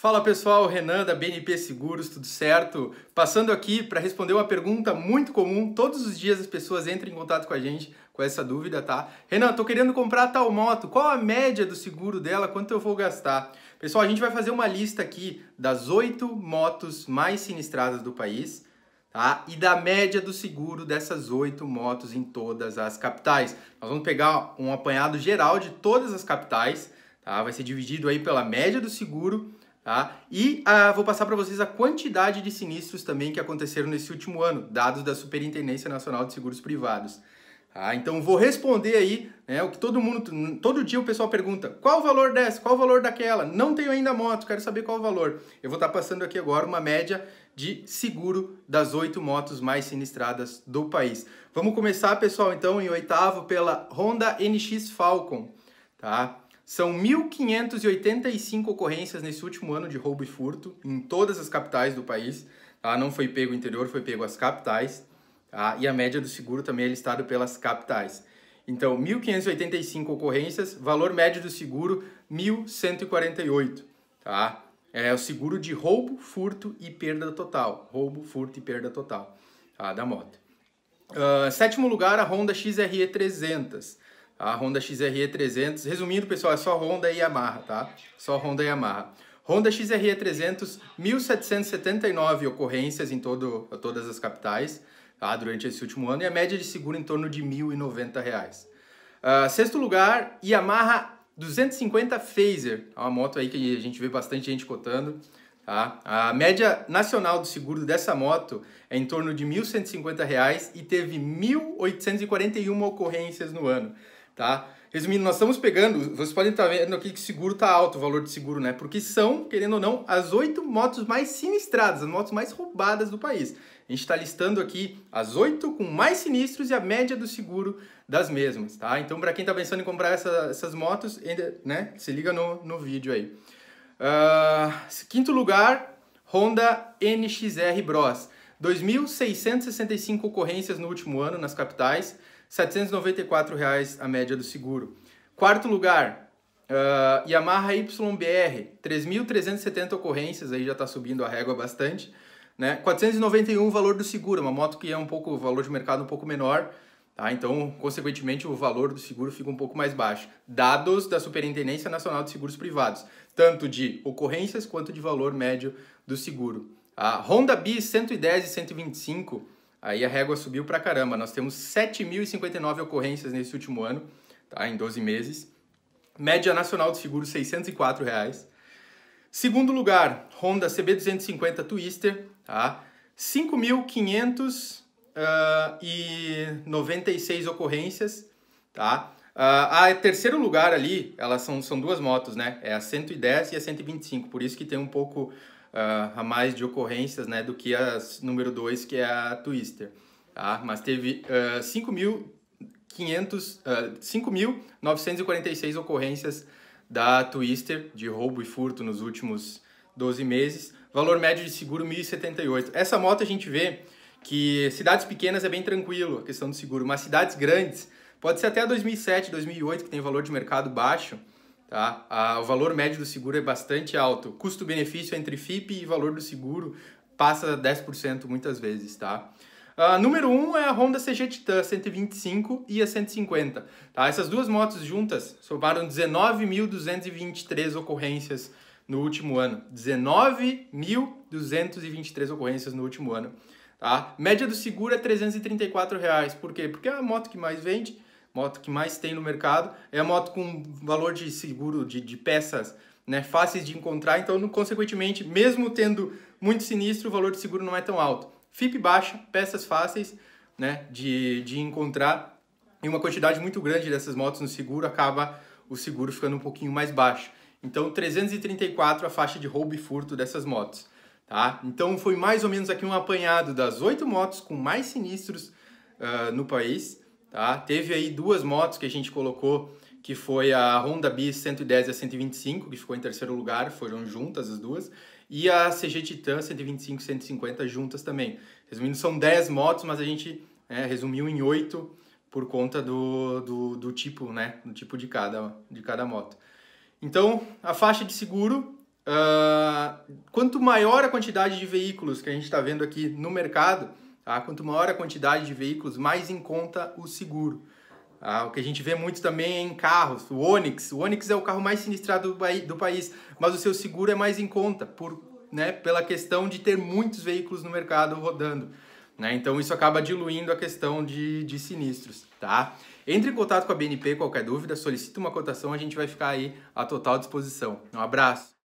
Fala pessoal, Renan da BNP Seguros, tudo certo? Passando aqui para responder uma pergunta muito comum, todos os dias as pessoas entram em contato com a gente com essa dúvida, tá? Renan, tô querendo comprar tal moto, qual a média do seguro dela, quanto eu vou gastar? Pessoal, a gente vai fazer uma lista aqui das oito motos mais sinistradas do país, tá? E da média do seguro dessas oito motos em todas as capitais. Nós vamos pegar um apanhado geral de todas as capitais, tá? Vai ser dividido aí pela média do seguro Tá? E ah, vou passar para vocês a quantidade de sinistros também que aconteceram nesse último ano, dados da Superintendência Nacional de Seguros Privados. Ah, então vou responder aí né, o que todo mundo, todo dia o pessoal pergunta: qual o valor dessa, qual o valor daquela? Não tenho ainda moto, quero saber qual o valor. Eu vou estar tá passando aqui agora uma média de seguro das oito motos mais sinistradas do país. Vamos começar, pessoal, então, em oitavo pela Honda NX Falcon. Tá? São 1.585 ocorrências nesse último ano de roubo e furto em todas as capitais do país. Tá? Não foi pego o interior, foi pego as capitais. Tá? E a média do seguro também é listada pelas capitais. Então, 1.585 ocorrências, valor médio do seguro 1.148. Tá? É o seguro de roubo, furto e perda total. Roubo, furto e perda total tá? da moto. Uh, sétimo lugar, a Honda XRE 300 a Honda XRE300. Resumindo, pessoal, é só Honda e Yamaha, tá? Só Honda e Yamaha. Honda XRE300, 1.779 ocorrências em todo, todas as capitais tá? durante esse último ano e a média de seguro em torno de R$ 1.090. Reais. Uh, sexto lugar, Yamaha 250 Phaser, é uma moto aí que a gente vê bastante gente cotando. Tá? A média nacional do seguro dessa moto é em torno de R$ 1.150 reais e teve 1.841 ocorrências no ano tá? Resumindo, nós estamos pegando, vocês podem estar vendo aqui que seguro está alto, o valor de seguro, né? Porque são, querendo ou não, as oito motos mais sinistradas, as motos mais roubadas do país. A gente está listando aqui as oito com mais sinistros e a média do seguro das mesmas, tá? Então, para quem está pensando em comprar essa, essas motos, né? Se liga no, no vídeo aí. Uh, quinto lugar, Honda NXR Bros. 2.665 ocorrências no último ano nas capitais. 794 reais a média do seguro. Quarto lugar, uh, Yamaha YBR, 3.370 ocorrências, aí já está subindo a régua bastante. Né? 491 o valor do seguro, uma moto que é um pouco, o valor de mercado um pouco menor, tá? então, consequentemente, o valor do seguro fica um pouco mais baixo. Dados da Superintendência Nacional de Seguros Privados, tanto de ocorrências quanto de valor médio do seguro. A Honda Bis 110 e 125 Aí a régua subiu pra caramba. Nós temos 7.059 ocorrências nesse último ano, tá? em 12 meses. Média nacional de seguro, R$ 604. Reais. Segundo lugar, Honda CB250 Twister, tá? 5.596 ah, ocorrências, tá? Uh, a terceiro lugar ali, elas são, são duas motos, né? É a 110 e a 125, por isso que tem um pouco uh, a mais de ocorrências né, do que a número 2, que é a Twister. Tá? Mas teve uh, ah, 5.946 ah, ocorrências da Twister de roubo e furto nos últimos 12 meses. Valor médio de seguro 1.078. Essa moto a gente vê que cidades pequenas é bem tranquilo a questão do seguro, mas cidades grandes, pode ser até 2007, 2008, que tem valor de mercado baixo, Tá? Ah, o valor médio do seguro é bastante alto. Custo-benefício é entre FIP e valor do seguro passa 10% muitas vezes, tá? Ah, número 1 um é a Honda CG Titan 125 e a 150. Tá? Essas duas motos juntas somaram 19.223 ocorrências no último ano. 19.223 ocorrências no último ano. Tá? Média do seguro é R$ 334. Reais. Por quê? Porque é a moto que mais vende moto que mais tem no mercado. É a moto com valor de seguro de, de peças né, fáceis de encontrar, então, no, consequentemente, mesmo tendo muito sinistro, o valor de seguro não é tão alto. FIP baixa, peças fáceis né, de, de encontrar e uma quantidade muito grande dessas motos no seguro acaba o seguro ficando um pouquinho mais baixo. Então, 334 a faixa de roubo e furto dessas motos. Tá? Então, foi mais ou menos aqui um apanhado das oito motos com mais sinistros uh, no país Tá? Teve aí duas motos que a gente colocou, que foi a Honda Bis 110 e a 125, que ficou em terceiro lugar, foram juntas as duas, e a CG Titan 125 e 150 juntas também. Resumindo, são 10 motos, mas a gente né, resumiu em 8 por conta do, do, do, tipo, né? Do tipo de cada, de cada moto. Então, a faixa de seguro, uh, quanto maior a quantidade de veículos que a gente está vendo aqui no mercado, Tá? Quanto maior a quantidade de veículos, mais em conta o seguro. Ah, o que a gente vê muito também é em carros, o Onix. O Onix é o carro mais sinistrado do, do país, mas o seu seguro é mais em conta, por, né, pela questão de ter muitos veículos no mercado rodando. Né? Então isso acaba diluindo a questão de, de sinistros. Tá? Entre em contato com a BNP, qualquer dúvida, solicita uma cotação, a gente vai ficar aí à total disposição. Um abraço!